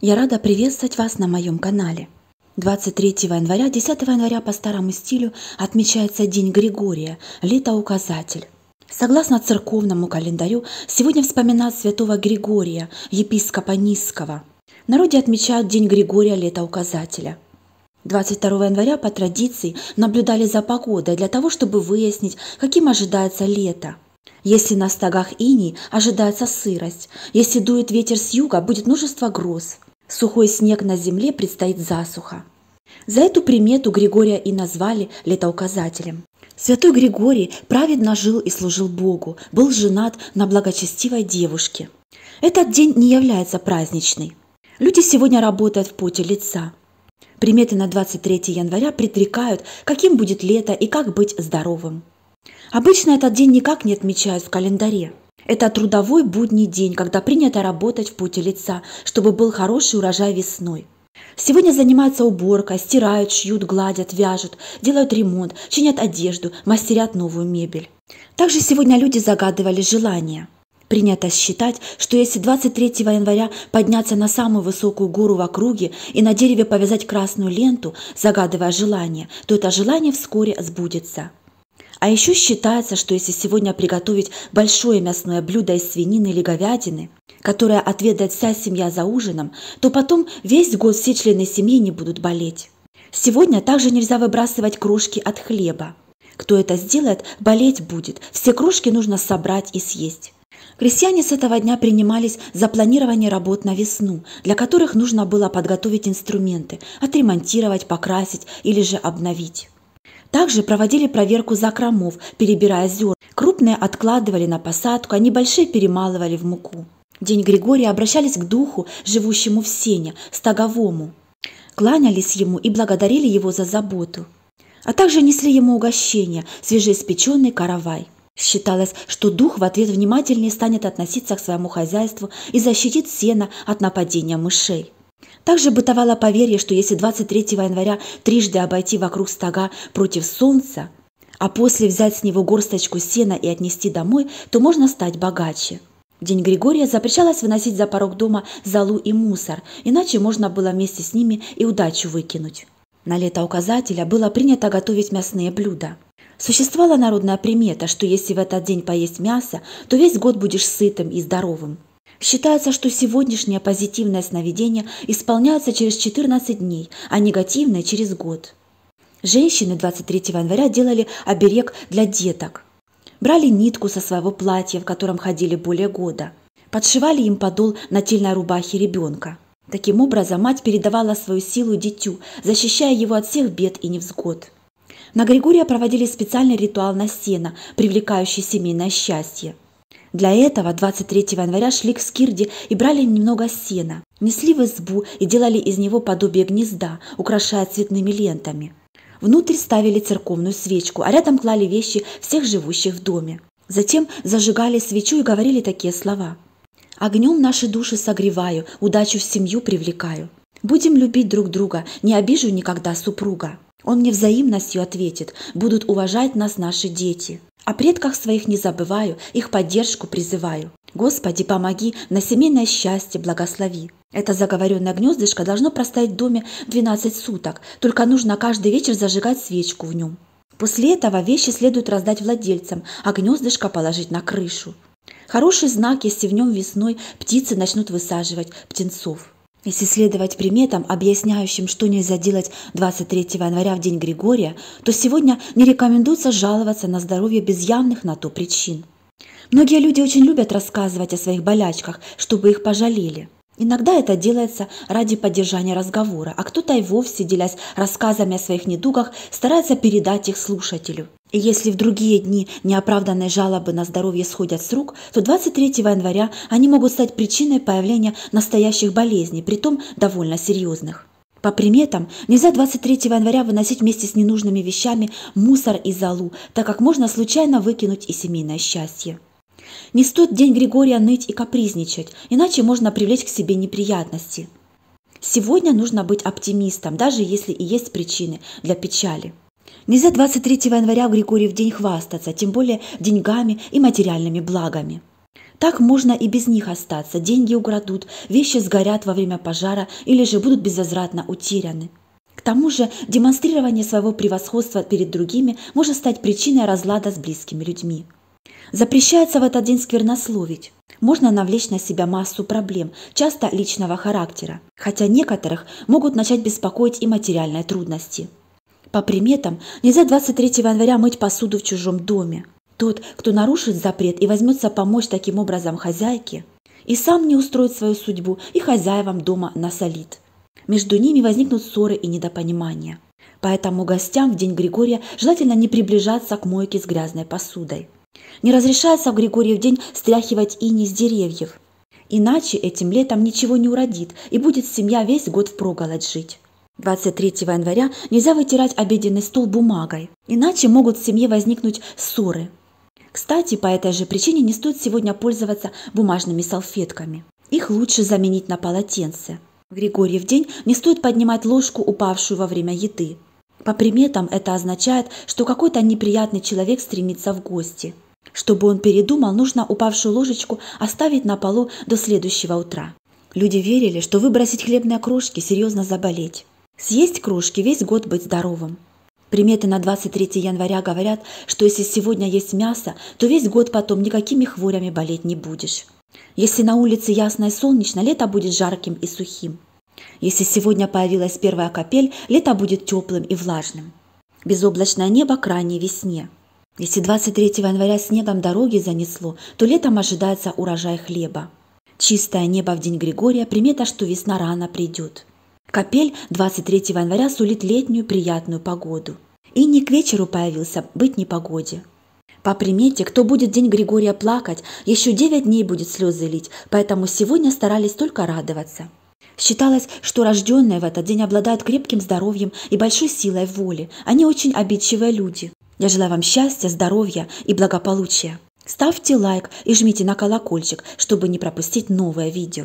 Я рада приветствовать вас на моем канале. 23 января, 10 января по старому стилю отмечается День Григория, летоуказатель. Согласно церковному календарю, сегодня вспоминают святого Григория, епископа Низского. В народе отмечают День Григория летоуказателя. 22 января по традиции наблюдали за погодой для того, чтобы выяснить, каким ожидается лето – если на стогах иней ожидается сырость, если дует ветер с юга, будет множество гроз. Сухой снег на земле предстоит засуха. За эту примету Григория и назвали летоуказателем. Святой Григорий праведно жил и служил Богу, был женат на благочестивой девушке. Этот день не является праздничный. Люди сегодня работают в поте лица. Приметы на 23 января предрекают, каким будет лето и как быть здоровым. Обычно этот день никак не отмечают в календаре – это трудовой будний день, когда принято работать в пути лица, чтобы был хороший урожай весной. Сегодня занимаются уборкой, стирают, шьют, гладят, вяжут, делают ремонт, чинят одежду, мастерят новую мебель. Также сегодня люди загадывали желания. Принято считать, что если 23 января подняться на самую высокую гору в округе и на дереве повязать красную ленту, загадывая желание, то это желание вскоре сбудется. А еще считается, что если сегодня приготовить большое мясное блюдо из свинины или говядины, которое отведает вся семья за ужином, то потом весь год все члены семьи не будут болеть. Сегодня также нельзя выбрасывать крошки от хлеба. Кто это сделает, болеть будет. Все крошки нужно собрать и съесть. Крестьяне с этого дня принимались за планирование работ на весну, для которых нужно было подготовить инструменты, отремонтировать, покрасить или же обновить. Также проводили проверку закромов, перебирая зерна. Крупные откладывали на посадку, а небольшие перемалывали в муку. день Григория обращались к духу, живущему в сене, стоговому. Кланялись ему и благодарили его за заботу. А также несли ему угощение – свежеиспеченный каравай. Считалось, что дух в ответ внимательнее станет относиться к своему хозяйству и защитит сено от нападения мышей. Также бытовало поверье, что если 23 января трижды обойти вокруг стога против солнца, а после взять с него горсточку сена и отнести домой, то можно стать богаче. В день Григория запрещалось выносить за порог дома золу и мусор, иначе можно было вместе с ними и удачу выкинуть. На лето указателя было принято готовить мясные блюда. Существовала народная примета, что если в этот день поесть мясо, то весь год будешь сытым и здоровым. Считается, что сегодняшнее позитивное сновидение исполняется через 14 дней, а негативное – через год. Женщины 23 января делали оберег для деток. Брали нитку со своего платья, в котором ходили более года. Подшивали им подол нательной рубахи ребенка. Таким образом, мать передавала свою силу дитю, защищая его от всех бед и невзгод. На Григория проводили специальный ритуал на сено, привлекающий семейное счастье – для этого 23 января шли к Скирде и брали немного сена, несли в избу и делали из него подобие гнезда, украшая цветными лентами. Внутрь ставили церковную свечку, а рядом клали вещи всех живущих в доме. Затем зажигали свечу и говорили такие слова. «Огнем наши души согреваю, удачу в семью привлекаю. Будем любить друг друга, не обижу никогда супруга. Он мне взаимностью ответит, будут уважать нас наши дети». О предках своих не забываю, их поддержку призываю. Господи, помоги, на семейное счастье благослови. Это заговоренное гнездышко должно простоять в доме 12 суток, только нужно каждый вечер зажигать свечку в нем. После этого вещи следует раздать владельцам, а гнездышко положить на крышу. Хороший знак, если в нем весной птицы начнут высаживать птенцов. Если следовать приметам, объясняющим, что нельзя делать 23 января в день Григория, то сегодня не рекомендуется жаловаться на здоровье без явных на то причин. Многие люди очень любят рассказывать о своих болячках, чтобы их пожалели. Иногда это делается ради поддержания разговора, а кто-то и вовсе, делясь рассказами о своих недугах, старается передать их слушателю. Если в другие дни неоправданные жалобы на здоровье сходят с рук, то 23 января они могут стать причиной появления настоящих болезней, притом довольно серьезных. По приметам, нельзя 23 января выносить вместе с ненужными вещами мусор и золу, так как можно случайно выкинуть и семейное счастье. Не стоит день Григория ныть и капризничать, иначе можно привлечь к себе неприятности. Сегодня нужно быть оптимистом, даже если и есть причины для печали. Нельзя 23 января в Григорий в день хвастаться, тем более деньгами и материальными благами. Так можно и без них остаться. Деньги украдут, вещи сгорят во время пожара или же будут безвозвратно утеряны. К тому же демонстрирование своего превосходства перед другими может стать причиной разлада с близкими людьми. Запрещается в этот день сквернословить. Можно навлечь на себя массу проблем, часто личного характера, хотя некоторых могут начать беспокоить и материальные трудности – по приметам, нельзя 23 января мыть посуду в чужом доме. Тот, кто нарушит запрет и возьмется помочь таким образом хозяйке, и сам не устроит свою судьбу, и хозяевам дома насолит. Между ними возникнут ссоры и недопонимания. Поэтому гостям в день Григория желательно не приближаться к мойке с грязной посудой. Не разрешается в Григорьев день стряхивать ини с деревьев. Иначе этим летом ничего не уродит, и будет семья весь год в проголодь жить. 23 января нельзя вытирать обеденный стол бумагой, иначе могут в семье возникнуть ссоры. Кстати, по этой же причине не стоит сегодня пользоваться бумажными салфетками. Их лучше заменить на полотенце. В Григорьев день не стоит поднимать ложку, упавшую во время еды. По приметам это означает, что какой-то неприятный человек стремится в гости. Чтобы он передумал, нужно упавшую ложечку оставить на полу до следующего утра. Люди верили, что выбросить хлебные крошки – серьезно заболеть. Съесть кружки, весь год быть здоровым. Приметы на 23 января говорят, что если сегодня есть мясо, то весь год потом никакими хворями болеть не будешь. Если на улице ясно и солнечно, лето будет жарким и сухим. Если сегодня появилась первая капель, лето будет теплым и влажным. Безоблачное небо к ранней весне. Если 23 января снегом дороги занесло, то летом ожидается урожай хлеба. Чистое небо в день Григория – примета, что весна рано придет. Капель 23 января сулит летнюю приятную погоду. И не к вечеру появился быть непогоде. По примете, кто будет день Григория плакать, еще 9 дней будет слезы лить, поэтому сегодня старались только радоваться. Считалось, что рожденные в этот день обладают крепким здоровьем и большой силой воли. Они очень обидчивые люди. Я желаю вам счастья, здоровья и благополучия. Ставьте лайк и жмите на колокольчик, чтобы не пропустить новое видео.